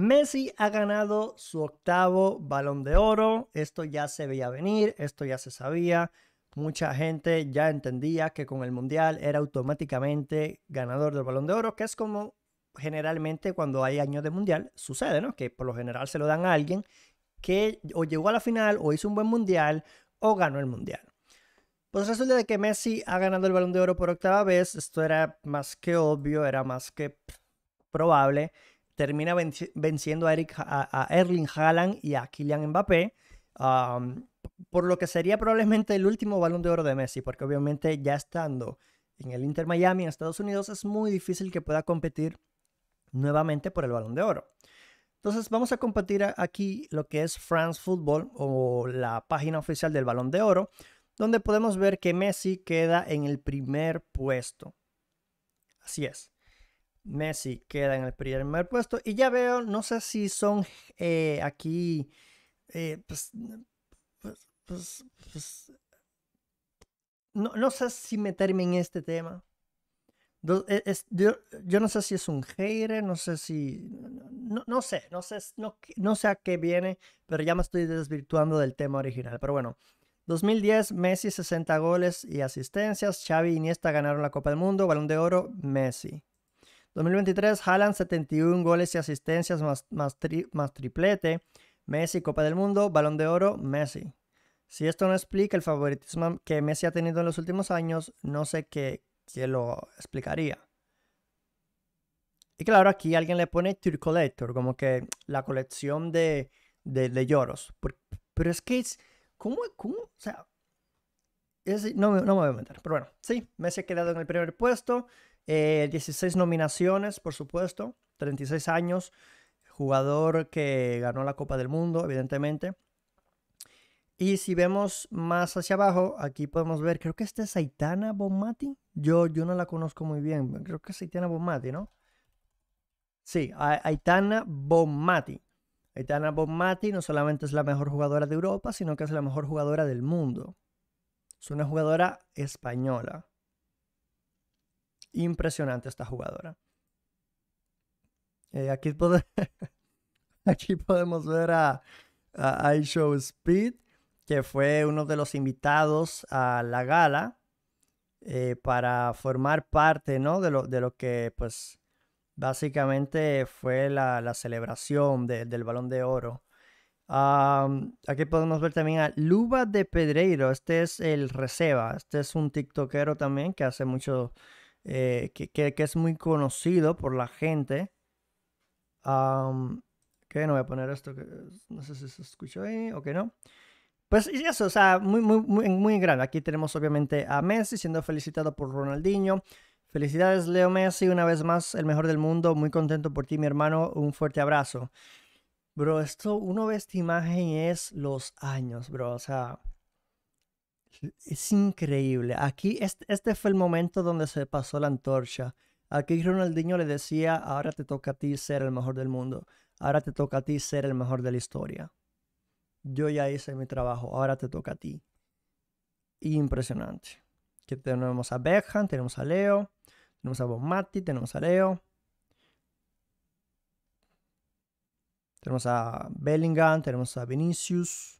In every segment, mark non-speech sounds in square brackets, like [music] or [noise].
Messi ha ganado su octavo balón de oro. Esto ya se veía venir, esto ya se sabía. Mucha gente ya entendía que con el Mundial era automáticamente ganador del balón de oro, que es como generalmente cuando hay años de Mundial sucede, ¿no? Que por lo general se lo dan a alguien que o llegó a la final o hizo un buen Mundial o ganó el Mundial. Pues resulta de que Messi ha ganado el balón de oro por octava vez. Esto era más que obvio, era más que probable termina venciendo a, Erling Haaland y a Kylian Mbappé. por lo que sería probablemente el último balón de oro de Messi, porque obviamente ya estando en el Inter Miami, en Estados Unidos, es muy difícil que pueda competir nuevamente por el balón de oro. Entonces vamos a compartir aquí lo que es France Football o la página oficial del balón de oro, donde podemos ver que Messi queda en el primer puesto. Así es. Messi queda en el primer puesto. Y ya veo, no sé si son eh, aquí, eh, pues, pues, pues, pues, no, no, sé si meterme en este tema. E, yo, no sé si es un hater, no sé si, no, no sé, no sé, no, no sé a qué viene, pero ya me estoy desvirtuando del tema original. Pero bueno, 2010, Messi 60 goles y asistencias, Xavi y Iniesta ganaron la Copa del Mundo, Balón de Oro, Messi. 2023, Haaland 71 goles y asistencias más, más, triplete. Messi, Copa del Mundo, Balón de Oro, Messi. Si esto no explica el favoritismo que Messi ha tenido en los últimos años, no sé qué, lo explicaría. Y claro, aquí alguien le pone Tour Collector, como que la colección de, lloros. Pero, es que es. ¿Cómo? ¿Cómo? O sea. no, no me voy a meter, pero bueno, sí, Messi ha quedado en el primer puesto. 16 eh, nominaciones, por supuesto, 36 años, jugador que ganó la Copa del Mundo, evidentemente. Y si vemos más hacia abajo, aquí podemos ver, creo que esta es Aitana Bomati. Yo, yo no la conozco muy bien, creo que es Aitana Bomati, ¿no? Sí, Aitana Bomati. Aitana Bomati no solamente es la mejor jugadora de Europa, sino que es la mejor jugadora del mundo. Es una jugadora española. Impresionante esta jugadora. Eh, [laughs] aquí, podemos ver a, a Speed, que fue uno de los invitados a la gala eh, para formar parte ¿no? de, lo, que pues básicamente fue la, celebración del balón de oro. aquí podemos ver también a Luba de Pedreiro. Este es el Receba. Este es un TikTokero también que hace mucho, eh, que, que, es muy conocido por la gente. que no voy a poner esto, que no sé si se escuchó ahí o que no. Pues y eso, o sea, muy, muy, muy, muy grande. Aquí tenemos obviamente a Messi siendo felicitado por Ronaldinho. Felicidades, Leo Messi, una vez más, el mejor del mundo. Muy contento por ti, mi hermano. Un fuerte abrazo. Bro, esto, uno ve esta imagen y es los años, bro. O sea, es increíble. Aquí, este, este, fue el momento donde se pasó la antorcha. Aquí Ronaldinho le decía, ahora te toca a ti ser el mejor del mundo. Ahora te toca a ti ser el mejor de la historia. Yo ya hice mi trabajo, ahora te toca a ti. Impresionante. Que tenemos a Beckham, tenemos a Leo, tenemos a Bomati, tenemos a Leo. Tenemos a Bellingham, tenemos a Vinicius.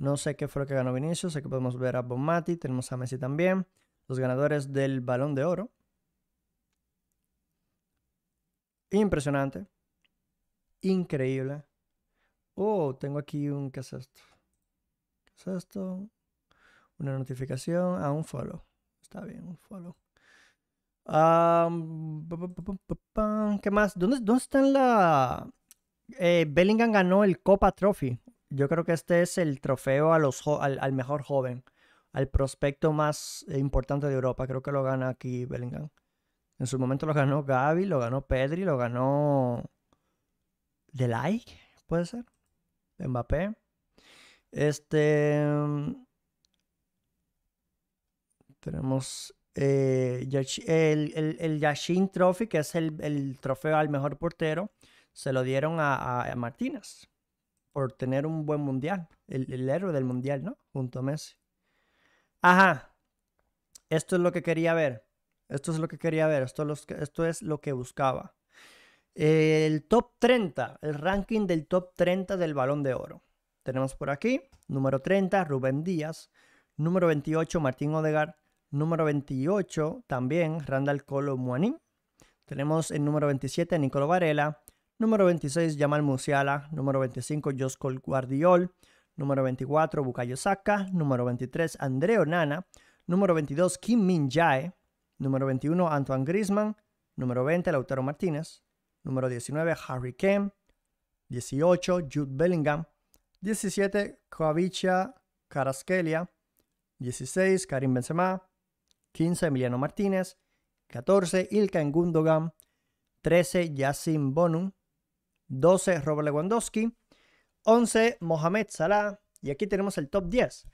No sé qué fue lo que ganó Vinicius, sé que podemos ver a Bonmati, tenemos a Messi también. Los ganadores del Balón de Oro. Impresionante. Increíble. Oh, tengo aquí un... ¿Qué es esto? ¿Qué es esto? Una notificación. a ah, un follow. Está bien, un follow. ¿Qué más? ¿Dónde, dónde están la... Eh, Bellingham ganó el Copa Trophy yo creo que este es el trofeo al, mejor joven, al prospecto más eh, importante de Europa. Creo que lo gana aquí Bellingham. En su momento lo ganó Gaby, lo ganó Pedri, lo ganó Delay, puede ser. Mbappé. Este. Mm, tenemos eh, el, el, Yashin Trophy, que es el, trofeo al mejor portero. Se lo dieron a Martínez por tener un buen mundial, el, héroe del mundial, ¿no? Junto a Messi. Ajá, esto es lo que quería ver, esto es lo que quería ver, esto, los, esto es lo que buscaba. El top 30, el ranking del top 30 del balón de oro. Tenemos por aquí, número 30, Rubén Díaz, número 28, Martín Odegar, número 28, también Randall Colo Muanín. Tenemos el número 27, Nicolo Varela, Número 26, Jamal Musiala. Número 25, Joscol Guardiol. Número 24, Bukayo Saka. Número 23, Andreo Nana. Número 22, Kim Min Jae. Número 21, Antoine Grisman. Número 20, Lautaro Martínez. Número 19, Harry Kane. 18, Jude Bellingham. 17, Coavicha Carasquelia. 16, Karim Benzema. 15, Emiliano Martínez. 14, Ilkan Gundogan. 13, Yassin Bonum. 12, Robert Lewandowski. 11, Mohamed Salah. Y aquí tenemos el top 10.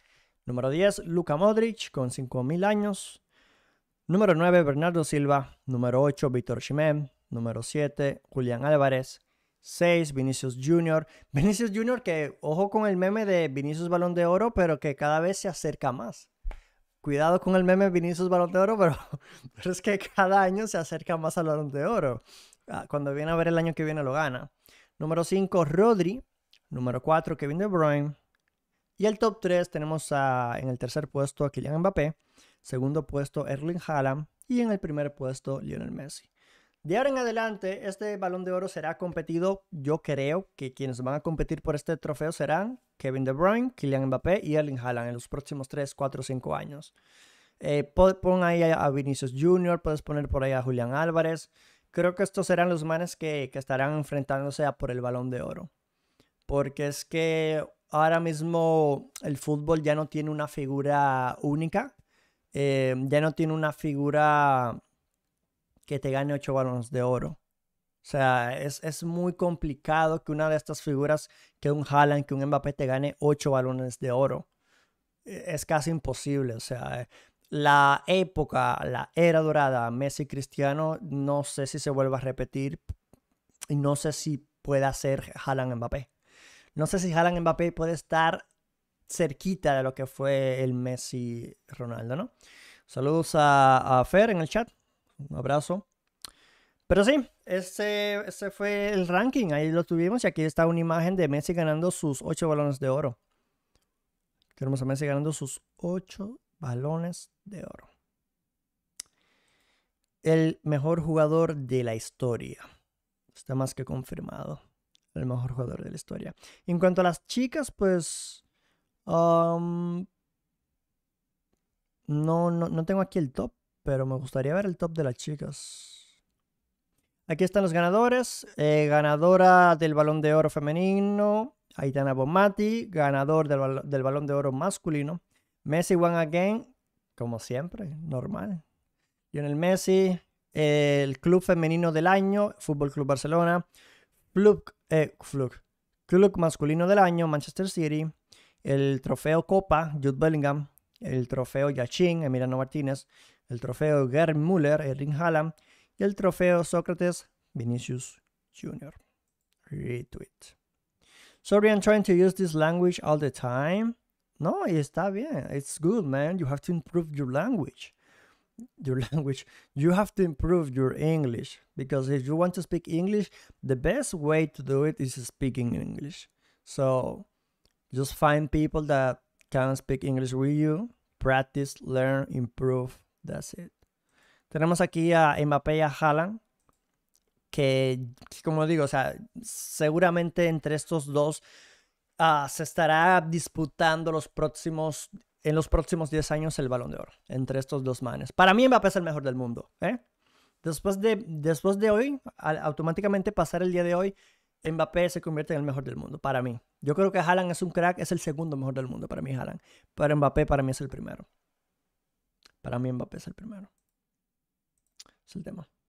Número 10, Luka Modric con 5.000 años. Número 9, Bernardo Silva. Número 8, Víctor Chimem. Número 7, Julián Álvarez. 6, Vinicius Jr. [laughs] Vinicius Jr. que, ojo con el meme de Vinicius Balón de Oro, pero que cada vez se acerca más. Cuidado con el meme Vinicius Balón de Oro, [laughs] pero es que cada año se acerca más al Balón de Oro. Ah, cuando viene a ver el año que viene lo gana. Número 5, Rodri. Número 4, Kevin De Bruyne. Y el top 3 tenemos en el tercer puesto a Kylian Mbappé. Segundo puesto, Erling Haaland. Y en el primer puesto, Lionel Messi. De ahora en adelante, este balón de oro será competido. Yo creo que quienes van a competir por este trofeo serán Kevin De Bruyne, Kylian Mbappé y Erling Haaland en los próximos 3, 4, 5 años. Eh, pon ahí a Vinicius Jr., puedes poner por ahí a Julián Álvarez creo que estos serán los manes que, estarán enfrentándose a por el balón de oro. Porque es que ahora mismo el fútbol ya no tiene una figura única, eh, ya no tiene una figura que te gane ocho balones de oro. O sea, es, es, muy complicado que una de estas figuras, que un Haaland, que un Mbappé te gane ocho balones de oro. E, es casi imposible. O sea, la época, la era dorada, Messi Cristiano, no sé si se vuelva a repetir y no sé si pueda ser Haaland Mbappé. No sé si Haaland Mbappé puede estar cerquita de lo que fue el Messi Ronaldo, ¿no? Saludos a, Fer en el chat. Un abrazo. Pero sí, ese, fue el ranking. Ahí lo tuvimos y aquí está una imagen de Messi ganando sus ocho balones de oro. queremos a Messi ganando sus ocho balones de oro. El mejor jugador de la historia. Está más que confirmado. El mejor jugador de la historia. En cuanto a las chicas, pues... Um, no, no, tengo aquí el top, pero me gustaría ver el top de las chicas. Aquí están los ganadores. Eh, ganadora del Balón de Oro femenino, Aitana Bomati. Ganador del Balón de Oro masculino, Messi one again, como siempre, normal. el Messi, el club femenino del año, Fútbol Club Barcelona, eh, club, club, masculino del año, Manchester City, el trofeo Copa, Jude Bellingham, el trofeo Yachin, Emiliano Martínez, el trofeo Gerd Müller, Erling Hallam, y el trofeo Sócrates, Vinicius Jr. Retweet. Sorry, I'm trying to use this language all the time. No, está bien. It's good, man. You have to improve your language. Your [laughs] language. You have to improve your English because if you want to speak English, the best way to do it is speaking English. So just find people that can speak English with you, practice, learn, improve. That's it. Tenemos aquí a Mbappé y a Haaland, que, como digo, o sea, seguramente entre estos dos Ah, se estará disputando los próximos, en los próximos 10 años el balón de oro entre estos dos manes. Para mí Mbappé es el mejor del mundo. ¿eh? Después, de, después de hoy, automáticamente pasar el día de hoy, Mbappé se convierte en el mejor del mundo, para mí. Yo creo que Haaland es un crack, es el segundo mejor del mundo para mí Haaland. Pero Mbappé para mí es el primero. Para mí Mbappé es el primero. Es el tema.